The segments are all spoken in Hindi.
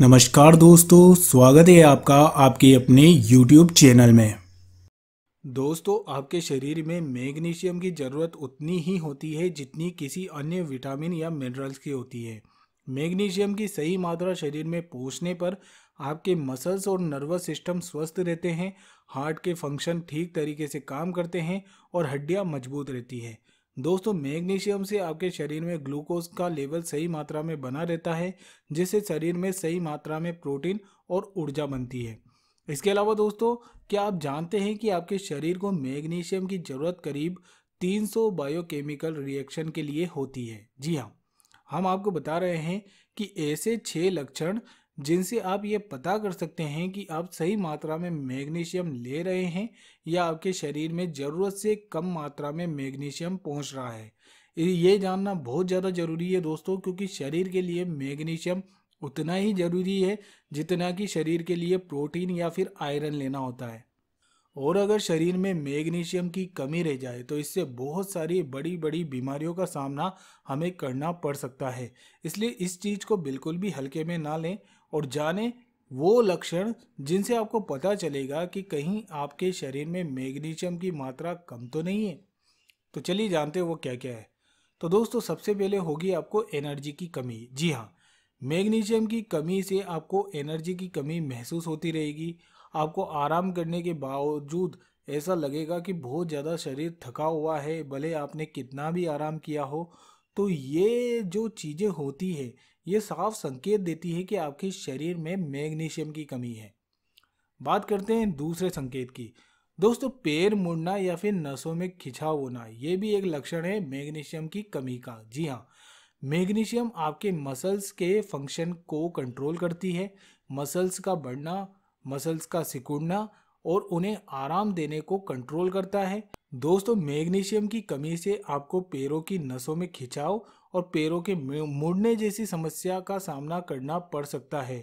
नमस्कार दोस्तों स्वागत है आपका आपके अपने YouTube चैनल में दोस्तों आपके शरीर में मैग्नीशियम की ज़रूरत उतनी ही होती है जितनी किसी अन्य विटामिन या मिनरल्स की होती है मैग्नीशियम की सही मात्रा शरीर में पहुंचने पर आपके मसल्स और नर्वस सिस्टम स्वस्थ रहते हैं हार्ट के फंक्शन ठीक तरीके से काम करते हैं और हड्डियाँ मजबूत रहती है दोस्तों मैग्नीशियम से आपके शरीर में ग्लूकोज का लेवल सही मात्रा में बना रहता है जिससे शरीर में सही मात्रा में प्रोटीन और ऊर्जा बनती है इसके अलावा दोस्तों क्या आप जानते हैं कि आपके शरीर को मैग्नीशियम की ज़रूरत करीब 300 बायोकेमिकल रिएक्शन के लिए होती है जी हाँ हम आपको बता रहे हैं कि ऐसे छः लक्षण जिनसे आप ये पता कर सकते हैं कि आप सही मात्रा में मैग्नीशियम ले रहे हैं या आपके शरीर में ज़रूरत से कम मात्रा में मैग्नीशियम पहुंच रहा है ये जानना बहुत ज़्यादा ज़रूरी है दोस्तों क्योंकि शरीर के लिए मैग्नीशियम उतना ही ज़रूरी है जितना कि शरीर के लिए प्रोटीन या फिर आयरन लेना होता है और अगर शरीर में मैग्नीशियम की कमी रह जाए तो इससे बहुत सारी बड़ी बड़ी बीमारियों का सामना हमें करना पड़ सकता है इसलिए इस चीज़ को बिल्कुल भी हल्के में ना लें और जाने वो लक्षण जिनसे आपको पता चलेगा कि कहीं आपके शरीर में मैग्नीशियम की मात्रा कम तो नहीं है तो चलिए जानते हैं वो क्या क्या है तो दोस्तों सबसे पहले होगी आपको एनर्जी की कमी जी हाँ मैग्नीशियम की कमी से आपको एनर्जी की कमी महसूस होती रहेगी आपको आराम करने के बावजूद ऐसा लगेगा कि बहुत ज़्यादा शरीर थका हुआ है भले आपने कितना भी आराम किया हो तो ये जो चीज़ें होती है ये साफ संकेत देती है कि आपके शरीर में मैग्नीशियम की कमी है बात करते हैं दूसरे संकेत की दोस्तों पैर मुड़ना या फिर नसों में खिंचाव होना ये भी एक लक्षण है मैग्नीशियम की कमी का जी हाँ मैग्नीशियम आपके मसल्स के फंक्शन को कंट्रोल करती है मसल्स का बढ़ना मसल्स का सिकुड़ना और उन्हें आराम देने को कंट्रोल करता है दोस्तों मैग्नीशियम की कमी से आपको पैरों की नसों में खिंचाव और पैरों के मुड़ने जैसी समस्या का सामना करना पड़ सकता है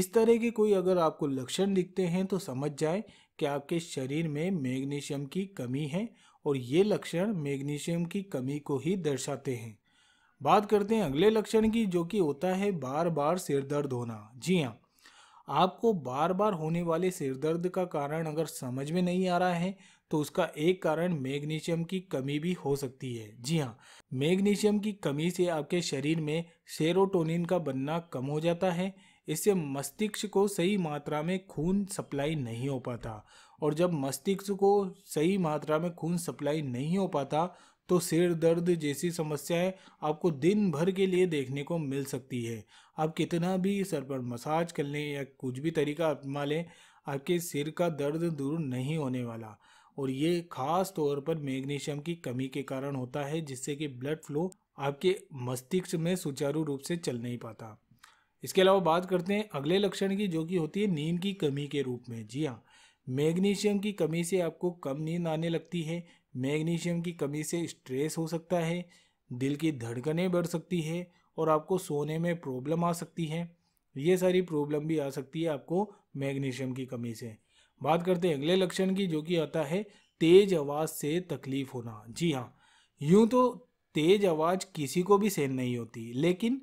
इस तरह के कोई अगर आपको लक्षण दिखते हैं तो समझ जाए कि आपके शरीर में मैग्नीशियम की कमी है और ये लक्षण मैग्नीशियम की कमी को ही दर्शाते हैं बात करते हैं अगले लक्षण की जो कि होता है बार बार सिर दर्द होना जी हाँ आपको बार बार होने वाले सिरदर्द का कारण अगर समझ में नहीं आ रहा है तो उसका एक कारण मैग्नीशियम की कमी भी हो सकती है जी हाँ मैग्नीशियम की कमी से आपके शरीर में सेरोटोनिन का बनना कम हो जाता है इससे मस्तिष्क को सही मात्रा में खून सप्लाई नहीं हो पाता और जब मस्तिष्क को सही मात्रा में खून सप्लाई नहीं हो पाता तो सिर दर्द जैसी समस्याएं आपको दिन भर के लिए देखने को मिल सकती है आप कितना भी सर पर मसाज कर लें या कुछ भी तरीका अपना लें आपके सिर का दर्द दूर नहीं होने वाला और ये खास तौर पर मैग्नीशियम की कमी के कारण होता है जिससे कि ब्लड फ्लो आपके मस्तिष्क में सुचारू रूप से चल नहीं पाता इसके अलावा बात करते हैं अगले लक्षण की जो कि होती है नींद की कमी के रूप में जी हाँ मैग्नीशियम की कमी से आपको कम नींद आने लगती है मैग्नीशियम की कमी से स्ट्रेस हो सकता है दिल की धड़कनें बढ़ सकती है और आपको सोने में प्रॉब्लम आ सकती है ये सारी प्रॉब्लम भी आ सकती है आपको मैग्नीशियम की कमी से बात करते हैं अगले लक्षण की जो कि आता है तेज आवाज़ से तकलीफ होना जी हाँ यूं तो तेज आवाज़ किसी को भी सहन नहीं होती लेकिन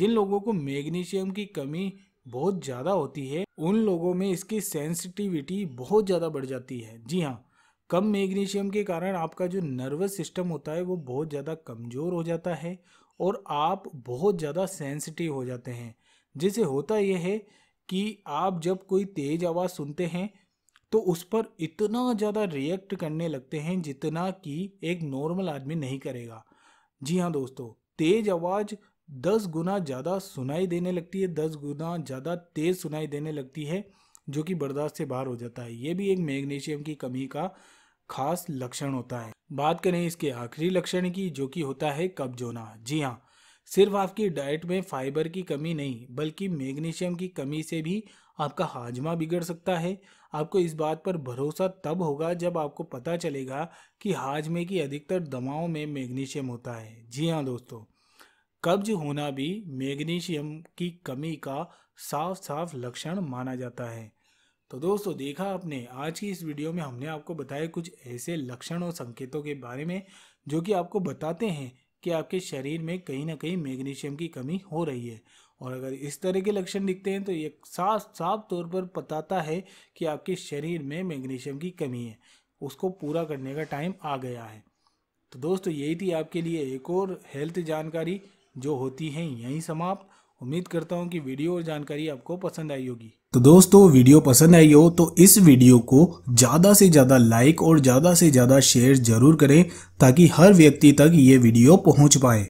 जिन लोगों को मैग्नीशियम की कमी बहुत ज़्यादा होती है उन लोगों में इसकी सेंसिटिविटी बहुत ज़्यादा बढ़ जाती है जी हाँ कम मैग्नीशियम के कारण आपका जो नर्वस सिस्टम होता है वो बहुत ज़्यादा कमज़ोर हो जाता है और आप बहुत ज़्यादा सेंसिटिव हो जाते हैं जिसे होता यह है कि आप जब कोई तेज़ आवाज़ सुनते हैं तो उस पर इतना ज़्यादा रिएक्ट करने लगते हैं जितना कि एक नॉर्मल आदमी नहीं करेगा जी हाँ दोस्तों तेज़ आवाज़ दस गुना ज़्यादा सुनाई देने लगती है दस गुना ज़्यादा तेज़ सुनाई देने लगती है जो कि बर्दाश्त से बाहर हो जाता है ये भी एक मैग्नीशियम की कमी का खास लक्षण होता है बात करें इसके आखिरी लक्षण की जो कि होता है कब्ज होना जी हाँ सिर्फ आपकी डाइट में फाइबर की कमी नहीं बल्कि मैग्नीशियम की कमी से भी आपका हाजमा बिगड़ सकता है आपको इस बात पर भरोसा तब होगा जब आपको पता चलेगा कि हाजमे की अधिकतर दवाओं में मैग्नीशियम होता है जी हाँ दोस्तों कब्ज होना भी मैग्नीशियम की कमी का साफ साफ लक्षण माना जाता है तो दोस्तों देखा आपने आज की इस वीडियो में हमने आपको बताया कुछ ऐसे लक्षण और संकेतों के बारे में जो कि आपको बताते हैं कि आपके शरीर में कहीं ना कहीं मैग्नीशियम की कमी हो रही है और अगर इस तरह के लक्षण दिखते हैं तो ये साफ साफ तौर पर बताता है कि आपके शरीर में मैग्नीशियम की कमी है उसको पूरा करने का टाइम आ गया है तो दोस्तों यही थी आपके लिए एक और हेल्थ जानकारी जो होती हैं यहीं समाप्त उम्मीद करता हूँ कि वीडियो और जानकारी आपको पसंद आई होगी तो दोस्तों वीडियो पसंद आई हो तो इस वीडियो को ज़्यादा से ज़्यादा लाइक और ज़्यादा से ज़्यादा शेयर जरूर करें ताकि हर व्यक्ति तक ये वीडियो पहुंच पाए